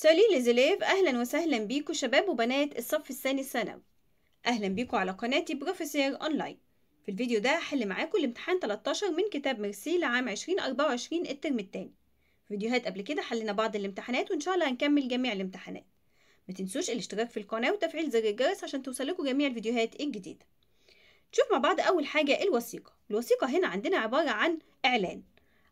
سالي لزليف أهلا وسهلا بيكو شباب وبنات الصف الثاني ثانوي أهلا بيكو على قناتي بروفيسير أونلاين في الفيديو ده هحل معاكو الامتحان 13 من كتاب ميرسي لعام 2024 الترم التاني فيديوهات قبل كده حلينا بعض الامتحانات وإن شاء الله هنكمل جميع الامتحانات ما تنسوش الاشتراك في القناة وتفعيل زر الجرس عشان توصلكو جميع الفيديوهات الجديدة نشوف مع بعض أول حاجة الوثيقة الوثيقة هنا عندنا عبارة عن إعلان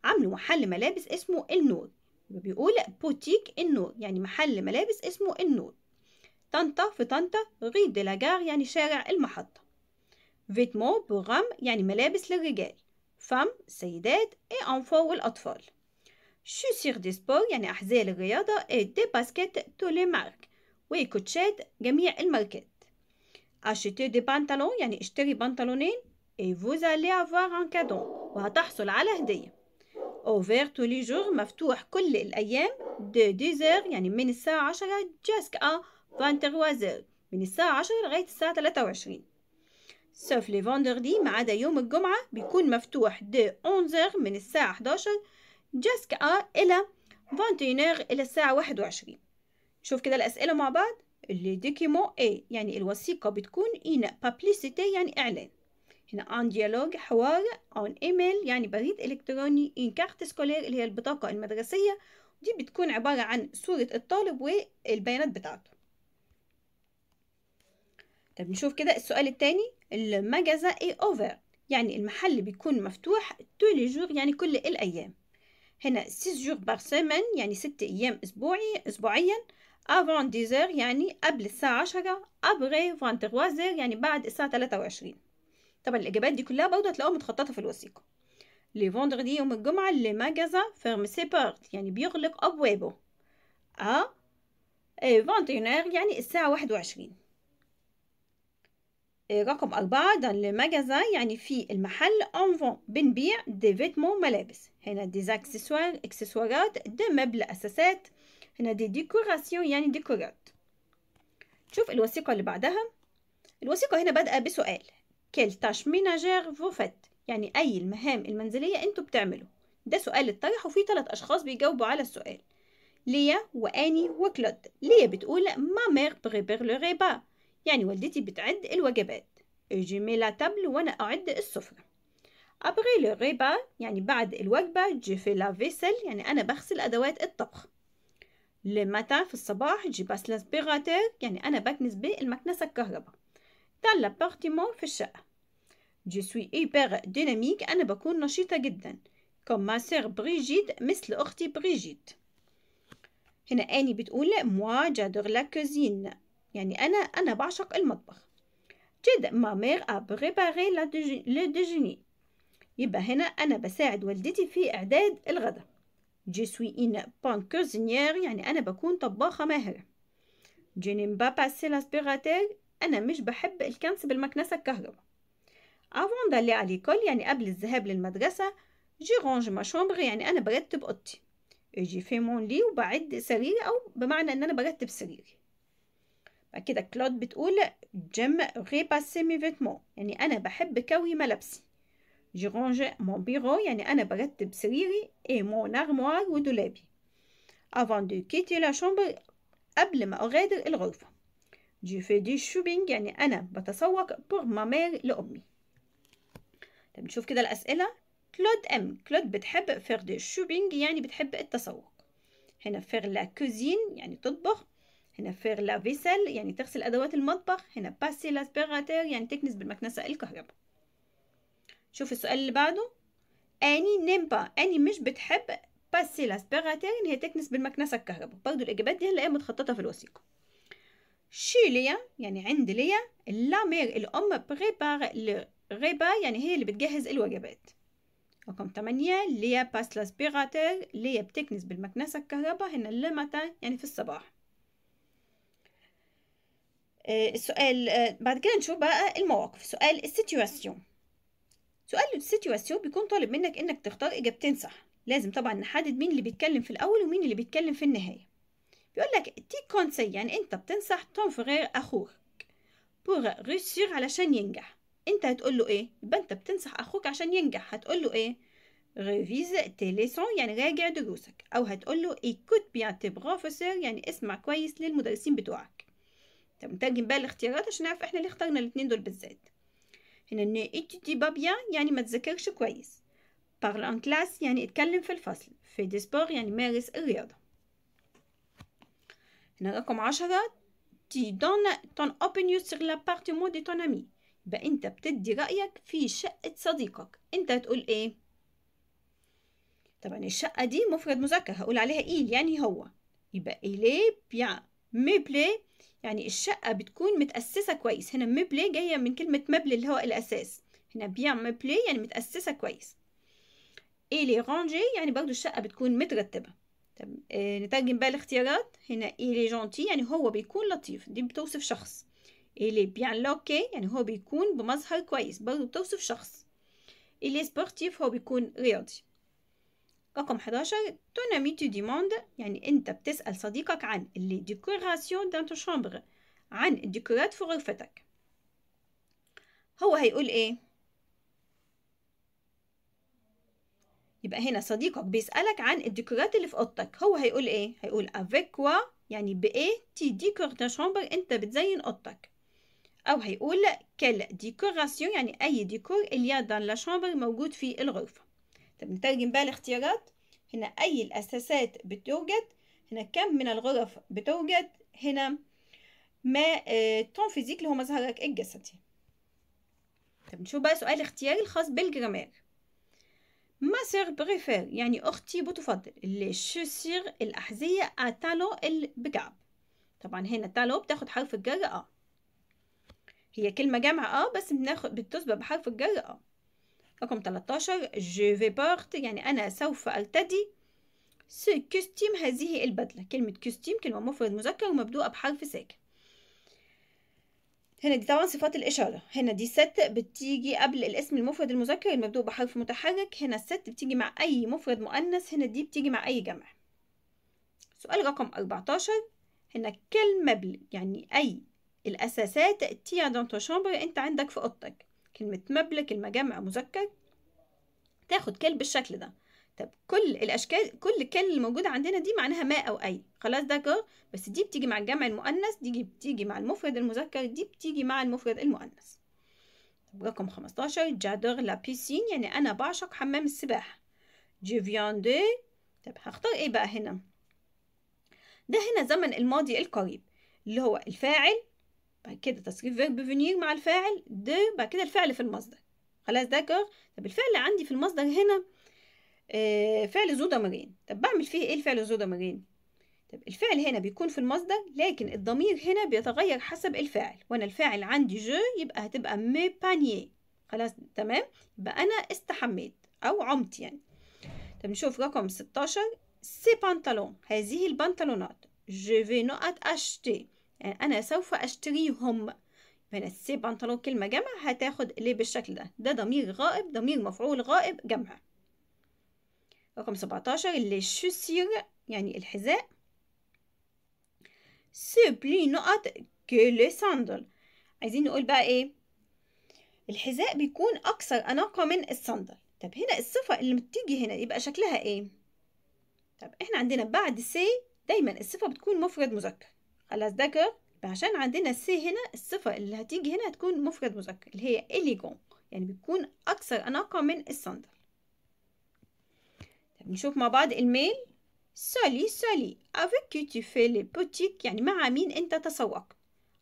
عامله محل ملابس اسمه النور بيقول بوتيك النور يعني محل ملابس اسمه النور طنطا في طنطا غي دي لاجار يعني شارع المحطة فيتمون بوغام يعني ملابس للرجال فام السيدات اي انفو والأطفال شوسير دي سبور يعني أحذية للرياضة اي دي باسكيت تولي مارك وكوتشات جميع الماركات اشتي دي بانتالون يعني اشتري بنطلونين اي فوز الي افوار ان كادون وهتحصل على هدية اوفير تو لي جور مفتوح كل الايام دو ديزير يعني من الساعة عشرة جاسكا فانتروازير من الساعة عشرة لغاية الساعة تلاتة وعشرين سوف لي فوندردي ما عدا يوم الجمعة بيكون مفتوح دو اونزير من الساعة حداشر ا الى فانتينير الى الساعة واحد وعشرين شوف كده الاسئلة مع بعض لي دوكيمون اي يعني الوثيقة بتكون ان بابليسيتي يعني اعلان هنا عن ديالوج حوار عن ايميل يعني بريد الكتروني ان كارت سكولير اللي هي البطاقه المدرسيه دي بتكون عباره عن صوره الطالب والبيانات بتاعته طب نشوف كده السؤال التاني المجازا اي اوفر يعني المحل بيكون مفتوح تولي جور يعني كل الايام هنا سيس جور بار سيمن يعني ست ايام اسبوعي اسبوعيا افون ديزير يعني قبل الساعة عشرة ابغي فانتروازير يعني بعد الساعة تلاتة وعشرين طبعا الاجابات دي كلها برضه هتلاقوها متخططه في الوثيقه لي فوندردي يوم الجمعه لي ماجازا فيرم سي بارت يعني بيغلق ابوابه ا آه. فونتينير يعني الساعه واحد وعشرين رقم أربعة دان لي ماجازا يعني في المحل اون فون بنبيع دي فيتمون ملابس هنا دي زاكسسوار اكسسوارات دي مبل اساسات هنا دي ديكوراسيون يعني ديكورات شوف الوثيقة اللي بعدها الوثيقة هنا بادئة بسؤال كيل تاش ميناجير فو فات يعني أي المهام المنزلية أنتوا بتعملوا ده سؤال اتطرح وفي ثلاث أشخاص بيجاوبوا على السؤال ليا وأني وكلود ليا بتقول ما مير بريبير لو ريبا يعني والدتي بتعد الوجبات جيمي لا تابل وأنا أعد السفرة ابري لو ريبا يعني بعد الوجبة جيفي لا فيسل يعني أنا بغسل أدوات الطبخ لمتى في الصباح جي باس لاسبيغاتير يعني أنا بكنس بالمكنسة الكهرباء تال لابارتيمون في الشقة Je suis hyper dynamique أنا بكون نشيطة جدا comme ma sœur Brigitte مثل أختي بريجيت هنا آني بتقول moi j'adore la cuisine يعني أنا أنا بعشق المطبخ جد ما مير a préparé le يبقى هنا أنا بساعد والدتي في إعداد الغداء Je suis une bonne cuisinière يعني أنا بكون طباخة ماهرة Je n'aime pas passer l'aspirateur أنا مش بحب الكنس بالمكنسة الكهرباء Avant d'aller à l'école يعني قبل الذهاب للمدرسة j'ai rangé ma chambre يعني أنا برتب أوضتي j'ai fait mon lit وبعد سريري أو بمعنى إن أنا برتب سريري بعد كده كلود بتقول جيم ريباسي مي فيتمون يعني أنا بحب كوي ملابسي j'ai rangé mon bureau يعني أنا برتب سريري et mon armoire ودولابي avant de quitter la chambre قبل ما أغادر الغرفة j'ai fait du shopping يعني أنا بتسوق pour ma mère لأمي نشوف كده الأسئلة كلود أم كلود بتحب فيغ دي شوبينج يعني بتحب التسوق هنا فيغ لا كوزين يعني تطبخ هنا فيغ لا فيسل يعني تغسل أدوات المطبخ هنا باسي لاسبيغاتير يعني تكنس بالمكنسة الكهرباء شوف السؤال اللي بعده أني نيمبا أني مش بتحب باسي لاسبيغاتير يعني هي تكنس بالمكنسة الكهرباء برضو الإجابات دي هنلاقيها متخططة في الوثيقة شي ليا يعني عند ليا لا مير الأم بريبار غيبة يعني هي اللي بتجهز الوجبات رقم تمانية ليا باسلا اللي ليا بتكنس بالمكنسة الكهرباء هنا لمتا يعني في الصباح آه، السؤال آه، بعد كده نشوف بقى المواقف سؤال السيتواسيون سؤال السيتواسيون بيكون طالب منك انك تختار اجابتين صح لازم طبعا نحدد مين اللي بيتكلم في الاول ومين اللي بيتكلم في النهايه بيقول لك تي كونسي يعني انت بتنصح تون فغير اخوك بور ريسير علشان ينجح انت هتقول له ايه يبقى انت بتنصح اخوك عشان ينجح هتقول له ايه ريفيز تيليسون يعني راجع دروسك او هتقول له ايكوت بيان تي بروفيسور يعني اسمع كويس للمدرسين بتوعك طب نترجم بقى الاختيارات عشان نعرف احنا اللي اخترنا الاثنين دول بالذات هنا ني اتيدي بابيا يعني ما تذاكرش كويس بارل ان كلاس يعني اتكلم في الفصل في دي سبور يعني مارس الرياضة هنا رقم عشرة تي دون تون اوبينيو سيغ لابارتمون دي تون امي يبقى انت بتدي رايك في شقه صديقك انت هتقول ايه طبعا يعني الشقه دي مفرد مذكر هقول عليها ايل يعني هو يبقى ايلي بيان ميبلي يعني الشقه بتكون متاسسه كويس هنا ميبلي جايه من كلمه مبل اللي هو الاساس هنا بيان ميبلي يعني متاسسه كويس ايلي رانجي يعني برضو الشقه بتكون مترتبه طب آه، نترجم بقى الاختيارات هنا إيلي جونتي يعني هو بيكون لطيف دي بتوصف شخص إلي بيان لوكي يعني هو بيكون بمظهر كويس برضه بتوصف شخص إلي سبورتيف هو بيكون رياضي رقم 11 تون امي تو ديموند يعني أنت بتسأل صديقك عن اللي ديكوراسيون دان تو شامبر عن الديكورات في غرفتك هو هيقول إيه يبقى هنا صديقك بيسألك عن الديكورات اللي في أوضتك هو هيقول إيه هيقول افيك وا يعني بإيه تي ديكور تا شامبر أنت بتزين أوضتك أو هيقول ديكوراسيون يعني أي ديكور اللي دان لا شامبر موجود في الغرفة طب نترجم بقى الاختيارات هنا أي الأساسات بتوجد هنا كم من الغرف بتوجد هنا ما تون آه، فيزيك اللي هو مظهرك الجسدي طب نشوف بقى سؤال اختياري الخاص بالجرامير ما سير بريفير يعني أختي بتفضل اللي شوسير الأحذية أتالو البكعب طبعا هنا تالو بتاخد حرف الجر أ آه. هي كلمة جامعة اه بس بناخد بتثبت بحرف الجر اه رقم 13 je vais porter يعني أنا سوف أرتدي سو كوستيم هذه البدلة كلمة كوستيم كلمة مفرد مذكر ومبدوءة بحرف ساكن هنا دي طبعا صفات الإشارة هنا دي ست بتيجي قبل الاسم المفرد المذكر المبدوء بحرف متحرك هنا الست بتيجي مع أي مفرد مؤنث هنا دي بتيجي مع أي جمع سؤال رقم 14 هنا بل يعني أي الأساسات تأتي دون تشامبر أنت عندك في أوضتك كلمة مبلة كلمة جمع مذكر تاخد كلب بالشكل ده طب كل الاشكال كل الكل الموجوده عندنا دي معناها ما او اي خلاص ده كده بس دي بتيجي مع الجمع المؤنث دي بتيجي مع المفرد المذكر دي بتيجي مع المفرد المؤنث طب رقم 15 جادور لا بيسين يعني انا بعشق حمام السباحه جي فيان دي طب هختار ايه بقى هنا ده هنا زمن الماضي القريب اللي هو الفاعل بعد كده تصريف فيرب فينير مع الفاعل دو بعد كده الفعل في المصدر خلاص ده طب الفعل اللي عندي في المصدر هنا آه فعل زودا مرين طب بعمل فيه ايه الفعل زودا مرين طب الفعل هنا بيكون في المصدر لكن الضمير هنا بيتغير حسب الفاعل وانا الفاعل عندي جو يبقى هتبقى مي بانيي خلاص تمام يبقى انا استحميت او عمت يعني طب نشوف رقم 16 سي بانتالون هذه البنطلونات جو في not اشتي يعني أنا سوف أشتريهم فأنا سي بنطلون كلمة جمع هتاخد ليه بالشكل ده ده ضمير غائب ضمير مفعول غائب جمع رقم 17 شوسير يعني الحذاء سي بلي نقط كلي ساندل عايزين نقول بقى ايه الحذاء بيكون اكثر اناقه من الصندل طب هنا الصفه اللي بتيجي هنا يبقى شكلها ايه طب احنا عندنا بعد سي دايما الصفه بتكون مفرد مذكر خلاص ده كده عشان عندنا السي هنا الصفة اللي هتيجي هنا هتكون مفرد مذكر اللي هي إليجون يعني بتكون أكثر أناقة من الصندل طب نشوف مع بعض الميل سولي سولي افيك كي tu لي بوتيك يعني مع مين أنت تسوقت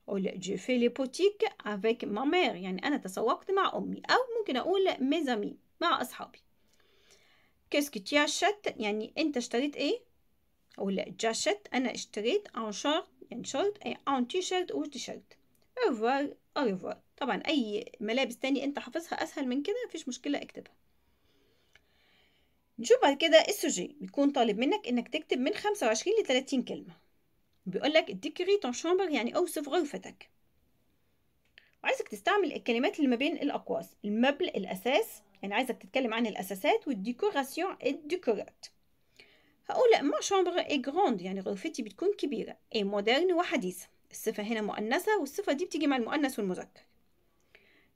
أقول je في لي بوتيك افيك ما مير يعني أنا تسوقت مع أمي أو ممكن أقول ميزامي مع أصحابي qu'est-ce que يعني أنت اشتريت إيه أقول جاشت أنا اشتريت un شورت يعني شورت اون تي شيرت او تي شيرت اوفر اوفر طبعا اي ملابس تاني انت حافظها اسهل من كده مفيش مشكله اكتبها نشوف بعد كده السوجي بيكون طالب منك انك تكتب من 25 ل 30 كلمه بيقول لك ديكوري طون شامبر يعني اوصف غرفتك وعايزك تستعمل الكلمات اللي ما بين الاقواس المبل الاساس يعني عايزك تتكلم عن الاساسات والديكوراسيون الديكورات هقول ما شامبر اي جراند يعني غرفتي بتكون كبيرة اي مودرن وحديثة الصفة هنا مؤنثة والصفة دي بتيجي مع المؤنث والمذكر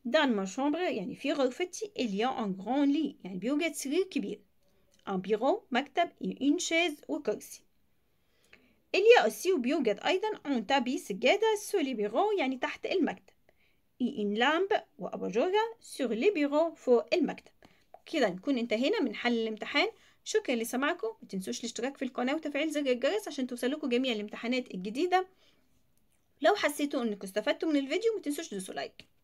دان ما شامبر يعني في غرفتي اليا ان جران لي يعني بيوجد سرير كبير ان بيرو مكتب اون شيز وكرسي اليا اسي وبيوجد أيضا ان تابي سجادة سو لي بيرو يعني تحت المكتب ان لامب وأباجورة سور لي بيرو فوق المكتب كده نكون انتهينا من حل الامتحان شكرا لسماعكم ما تنسوش الاشتراك في القناة وتفعيل زر الجرس عشان توصلكم جميع الامتحانات الجديدة لو حسيتوا انكم استفدتوا من الفيديو ما تنسوش تدوسوا لايك